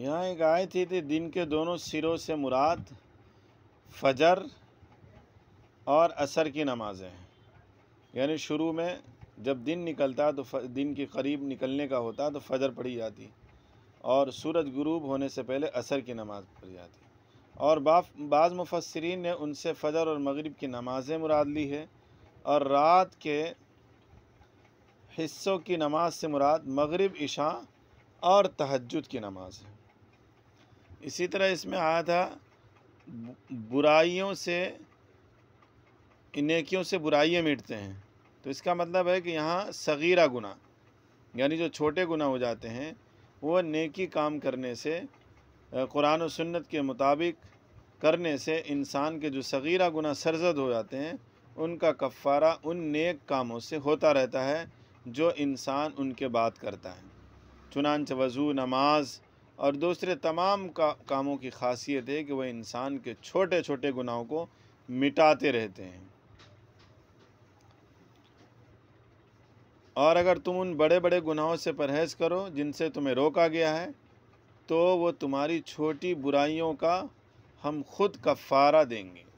यहाँ एक आए थी थी दिन के दोनों सिरों से मुराद फजर और असर की नमाज़ें हैं यानी शुरू में जब दिन निकलता तो दिन के करीब निकलने का होता तो फजर पड़ी जाती और सूरज गुरूब होने से पहले असर की नमाज़ पढ़ी जाती और बाज़ मुफसरीन ने उनसे फजर और मगरिब की नमाज़ें मुराद ली है और रात के हिस्सों की नमाज से मुराद मगरिब इशा और तहजद की नमाज है इसी तरह इसमें आया था बुराइयों से नेकियों से बुराइयाँ मिटते हैं तो इसका मतलब है कि यहाँ सगीरा गुना यानी जो छोटे गुना हो जाते हैं वो नेकी काम करने से कुरान और सुन्नत के मुताबिक करने से इंसान के जो सगीरा गुना सरजद हो जाते हैं उनका कफ़ारा उन नेक कामों से होता रहता है जो इंसान उनके बात करता है चुनानच वज़ू नमाज़ और दूसरे तमाम का, कामों की खासियत है कि वह इंसान के छोटे छोटे गुनाहों को मिटाते रहते हैं और अगर तुम उन बड़े बड़े गुनाहों से परहेज़ करो जिनसे तुम्हें रोका गया है तो वो तुम्हारी छोटी बुराइयों का हम खुद कफ़ारा देंगे